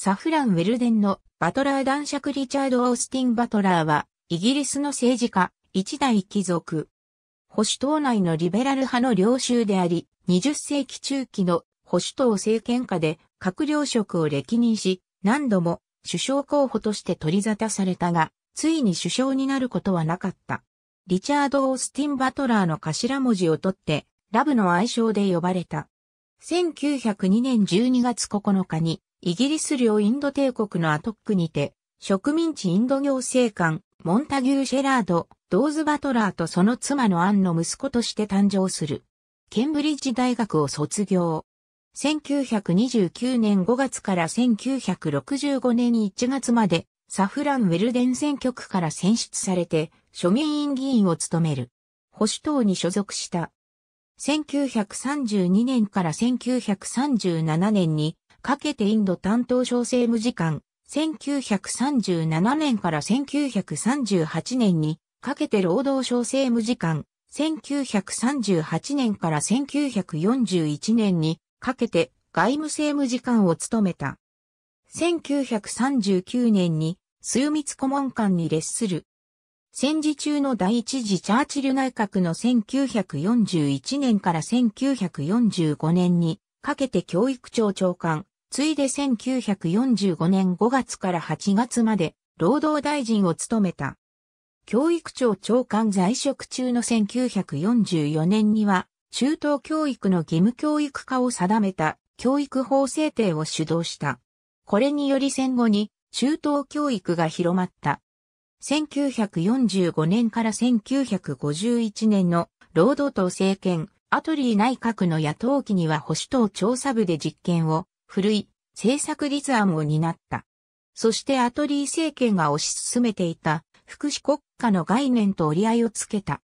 サフラン・ウェルデンのバトラー男爵リチャード・オースティン・バトラーは、イギリスの政治家、一代貴族。保守党内のリベラル派の領袖であり、20世紀中期の保守党政権下で閣僚職を歴任し、何度も首相候補として取り沙汰されたが、ついに首相になることはなかった。リチャード・オースティン・バトラーの頭文字を取って、ラブの愛称で呼ばれた。1902年12月9日にイギリス領インド帝国のアトックにて、植民地インド行政官、モンタギュー・シェラード、ドーズ・バトラーとその妻のアンの息子として誕生する。ケンブリッジ大学を卒業。1929年5月から1965年1月まで、サフラン・ウェルデン選挙区から選出されて、庶民院議員を務める。保守党に所属した。1932年から1937年にかけてインド担当省政務次官、1937年から1938年にかけて労働省政務次官、1938年から1941年にかけて外務政務次官を務めた。1939年に枢密顧問官に列する。戦時中の第一次チャーチル内閣の1941年から1945年にかけて教育庁長官、ついで1945年5月から8月まで労働大臣を務めた。教育庁長官在職中の1944年には、中等教育の義務教育化を定めた教育法制定を主導した。これにより戦後に中等教育が広まった。1945年から1951年の労働党政権、アトリー内閣の野党期には保守党調査部で実験を古い政策立案を担った。そしてアトリー政権が推し進めていた福祉国家の概念と折り合いをつけた。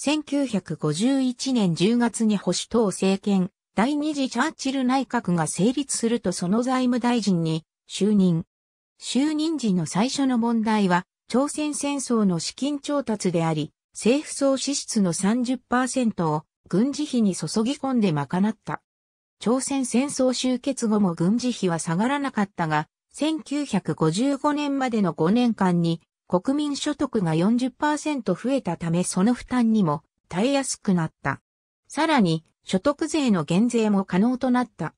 1951年10月に保守党政権第二次チャーチル内閣が成立するとその財務大臣に就任。就任時の最初の問題は朝鮮戦争の資金調達であり、政府総支出の30%を軍事費に注ぎ込んで賄った。朝鮮戦争終結後も軍事費は下がらなかったが、1955年までの5年間に国民所得が40%増えたためその負担にも耐えやすくなった。さらに、所得税の減税も可能となった。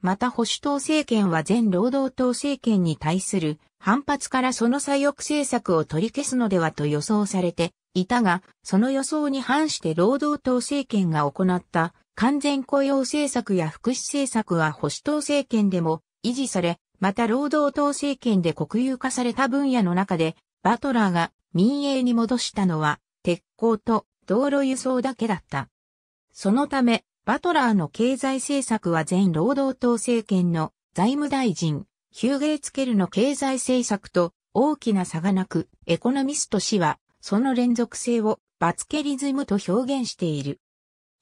また保守党政権は全労働党政権に対する反発からその左翼政策を取り消すのではと予想されていたが、その予想に反して労働党政権が行った完全雇用政策や福祉政策は保守党政権でも維持され、また労働党政権で国有化された分野の中で、バトラーが民営に戻したのは、鉄鋼と道路輸送だけだった。そのため、バトラーの経済政策は前労働党政権の財務大臣、ヒューゲーツケルの経済政策と大きな差がなく、エコノミスト氏は、その連続性をバツケリズムと表現している。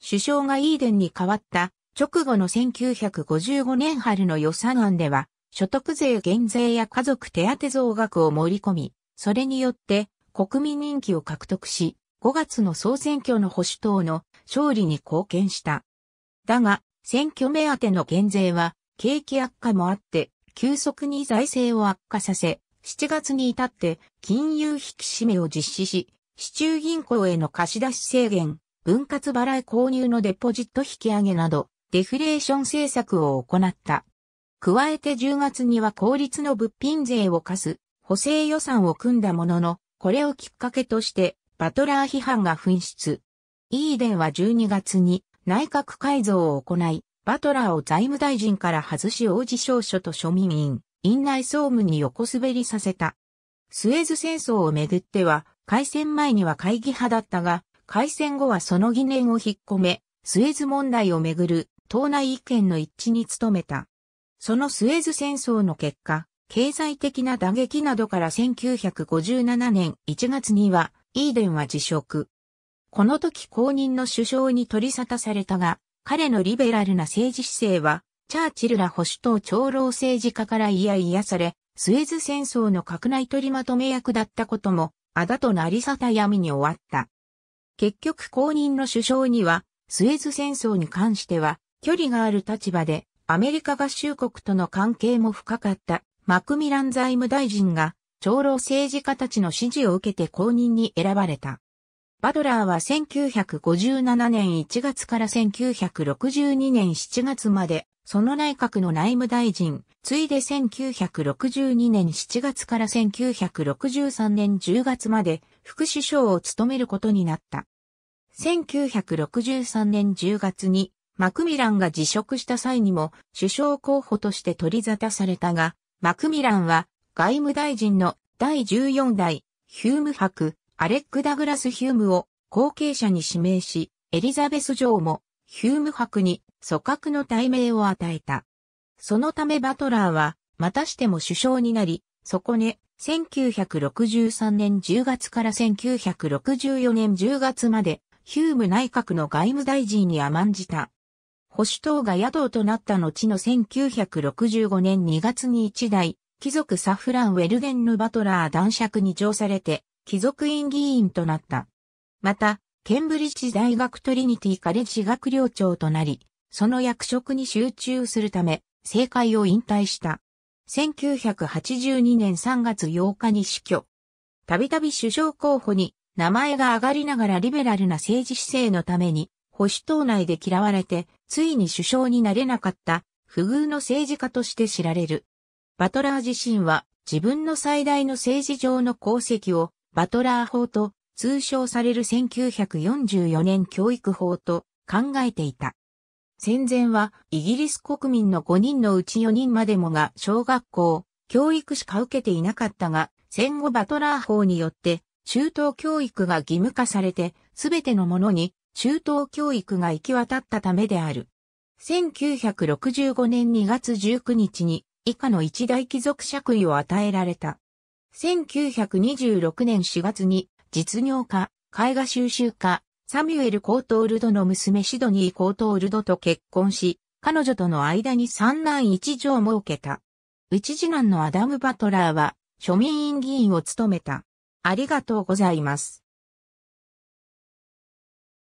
首相がイーデンに変わった直後の1955年春の予算案では、所得税減税や家族手当増額を盛り込み、それによって国民人気を獲得し、5月の総選挙の保守党の勝利に貢献した。だが、選挙目当ての減税は、景気悪化もあって、急速に財政を悪化させ、7月に至って金融引き締めを実施し、市中銀行への貸し出し制限、分割払い購入のデポジット引き上げなど、デフレーション政策を行った。加えて10月には公立の物品税を課す補正予算を組んだものの、これをきっかけとしてバトラー批判が噴出。イーデンは12月に内閣改造を行い、バトラーを財務大臣から外し王子少書と庶民院、院内総務に横滑りさせた。スエズ戦争をめぐっては、開戦前には会議派だったが、開戦後はその疑念を引っ込め、スエズ問題をめぐる党内意見の一致に努めた。そのスエズ戦争の結果、経済的な打撃などから1957年1月には、イーデンは辞職。この時公認の首相に取り沙汰されたが、彼のリベラルな政治姿勢は、チャーチルら保守党長老政治家から嫌々され、スエズ戦争の拡大取りまとめ役だったことも、あだとなり沙汰闇に終わった。結局公認の首相には、スエズ戦争に関しては、距離がある立場で、アメリカ合衆国との関係も深かったマクミラン財務大臣が、長老政治家たちの支持を受けて公認に選ばれた。バドラーは1957年1月から1962年7月まで、その内閣の内務大臣、ついで1962年7月から1963年10月まで、副首相を務めることになった。1963年10月に、マクミランが辞職した際にも、首相候補として取り沙汰されたが、マクミランは、外務大臣の第14代、ヒューム博、アレック・ダグラス・ヒュームを後継者に指名し、エリザベス女王もヒューム伯に組閣の対名を与えた。そのためバトラーは、またしても首相になり、そこね、1963年10月から1964年10月まで、ヒューム内閣の外務大臣に甘んじた。保守党が野党となった後の1965年2月に一代、貴族サフラン・ウェルゲンのバトラー男爵に乗されて、貴族院議員となった。また、ケンブリッジ大学トリニティカレッジ学寮長となり、その役職に集中するため、政界を引退した。1982年3月8日に死去。たびたび首相候補に名前が上がりながらリベラルな政治姿勢のために保守党内で嫌われてついに首相になれなかった不遇の政治家として知られる。バトラー自身は自分の最大の政治上の功績をバトラー法と通称される1944年教育法と考えていた。戦前はイギリス国民の5人のうち4人までもが小学校、教育しか受けていなかったが、戦後バトラー法によって中等教育が義務化されて、すべてのものに中等教育が行き渡ったためである。1965年2月19日に以下の一大貴族爵位を与えられた。1926年4月に実業家、絵画収集家、サミュエル・コートールドの娘シドニー・コートールドと結婚し、彼女との間に三男一女を設けた。ち次男のアダム・バトラーは庶民院議員を務めた。ありがとうございます。